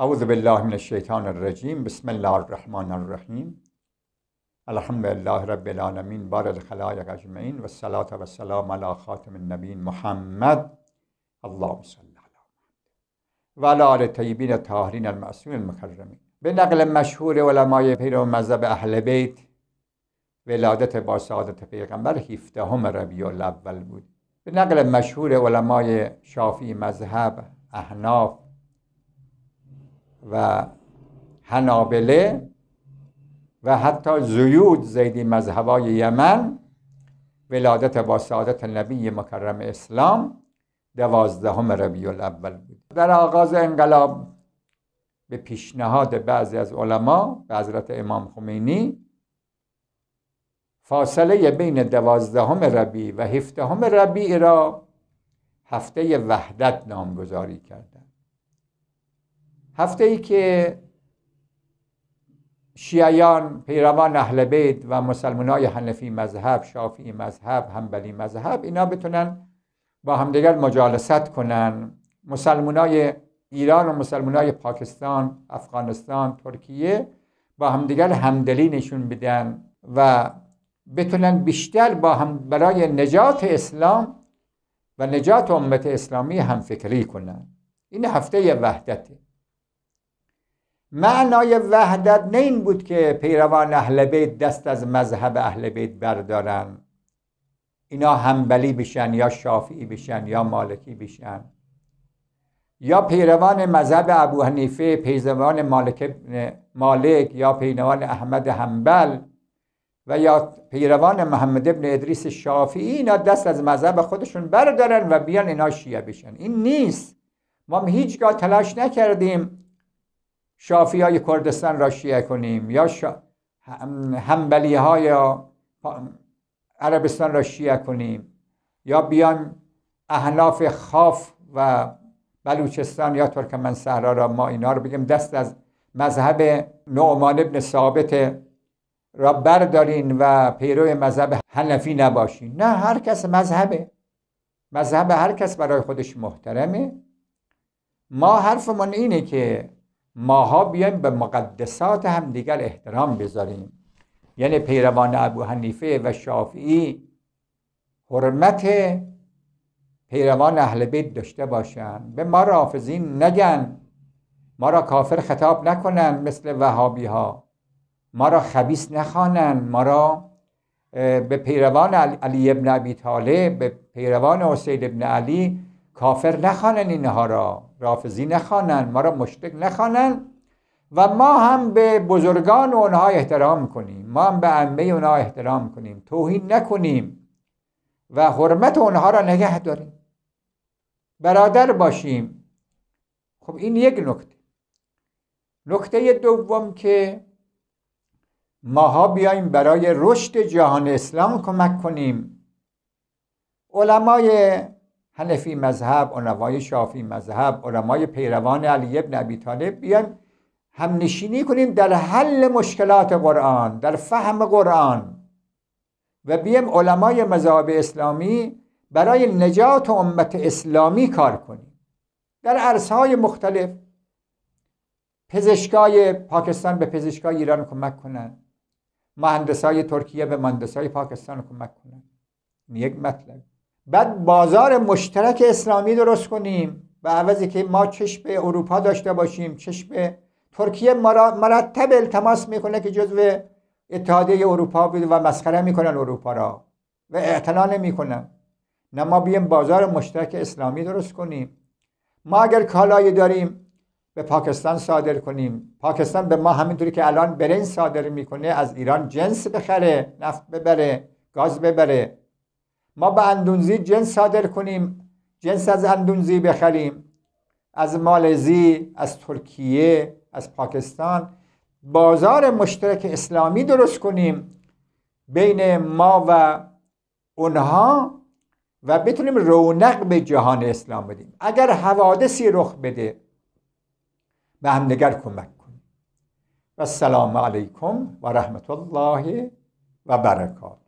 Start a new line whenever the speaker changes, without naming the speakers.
اعوذ بالله من الشیطان الرجیم بسم الله الرحمن الرحیم الحمد لله رب العالمین بار الخلایق اجمعین و والسلام و سلام علی خاتم النبیین محمد اللهم صل علی و علی آل طیبین طاهرین المعصومین المکرمین به نقل مشهور علمای پیرو مذهب اهل بیت ولادت با سعادت پیغمبر 17 ربیع الاول بود به نقل مشهور علمای شافی مذهب احناف و هنابله و حتی زیود زیدی مذهبای یمن ولادت با سعادت نبی مکرم اسلام دوازدهم ربیع الاول بود در آغاز انقلاب به پیشنهاد بعضی از علما به حضرت امام خمینی فاصله بین دوازدهم ربیع و هفدهم ربیع را هفته وحدت نامگذاری کردند هفته ای که شیعیان پیروان اهل بیت و مسلمانای حنفی مذهب شافی مذهب همبلی مذهب اینا بتونن با همدیگر مجالست کنن مسلمانای ایران و مسلمانای پاکستان افغانستان ترکیه با همدیگر همدلی نشون بدن و بتونن بیشتر با هم برای نجات اسلام و نجات امت اسلامی همفکری کنن این هفته وحدته معنای وحدت نه این بود که پیروان اهل بیت دست از مذهب اهل بیت بردارن اینا همبلی بشن یا شافعی بشن یا مالکی بشن یا پیروان مذهب ابو حنیفه پیروان مالک, مالک یا پیروان احمد حنبل و یا پیروان محمد ابن ادریس شافعی اینا دست از مذهب خودشون بردارن و بیان اینا شیعه بشن این نیست ما هیچگاه تلاش نکردیم شافی های کردستان را شیعه کنیم یا شا... همبلی های عربستان را شیعه کنیم یا بیان احلاف خاف و بلوچستان یا ترکمن صحرا را ما اینا رو بگیم دست از مذهب نعمان ابن ثابت را بردارین و پیرو مذهب حنفی نباشین نه هر کس مذهبه مذهب هر کس برای خودش محترمه ما حرفمون اینه که ماها بیایم به مقدسات هم دیگر احترام بذاریم یعنی پیروان ابو حنیفه و شافعی حرمت پیروان اهل بیت داشته باشند به ما را حافظین نگن ما را کافر خطاب نکنن مثل وهابی ها ما را خبیس نخوانن ما را به پیروان علی ابن ابی طالب به پیروان حسین ابن علی کافر نخوانن اینها را رافضی نخوانن ما را مشتک نخوانن و ما هم به بزرگان اونها احترام کنیم ما هم به انبه اونها احترام کنیم توهین نکنیم و حرمت اونها را نگه داریم برادر باشیم خب این یک نکته نکته دوم که ماها بیایم برای رشد جهان اسلام کمک کنیم علمای حنفی مذهب علمای شافی مذهب علمای پیروان علی ابن ابی طالب بیان نشینی کنیم در حل مشکلات قرآن در فهم قرآن و بیم علمای مذهب اسلامی برای نجات امت اسلامی کار کنیم در های مختلف پزشکای پاکستان به پزشکای ایران کمک کنند مهندسای ترکیه به مهندسای پاکستان کمک کنند یک مطلب بعد بازار مشترک اسلامی درست کنیم و عوضی که ما چشم به اروپا داشته باشیم چشم ترکیه مرتب التماس میکنه که جزو اتحادیه اروپا بود و مسخره میکنن اروپا را و اعتنا نمیکنن نه ما بیم بازار مشترک اسلامی درست کنیم ما اگر کالایی داریم به پاکستان صادر کنیم پاکستان به ما همینطوری که الان برنج صادر میکنه از ایران جنس بخره نفت ببره گاز ببره ما به اندونزی جنس صادر کنیم جنس از اندونزی بخریم از مالزی از ترکیه از پاکستان بازار مشترک اسلامی درست کنیم بین ما و اونها و بتونیم رونق به جهان اسلام بدیم اگر حوادثی رخ بده به همدیگر کمک کنیم و السلام علیکم و رحمت الله و برکات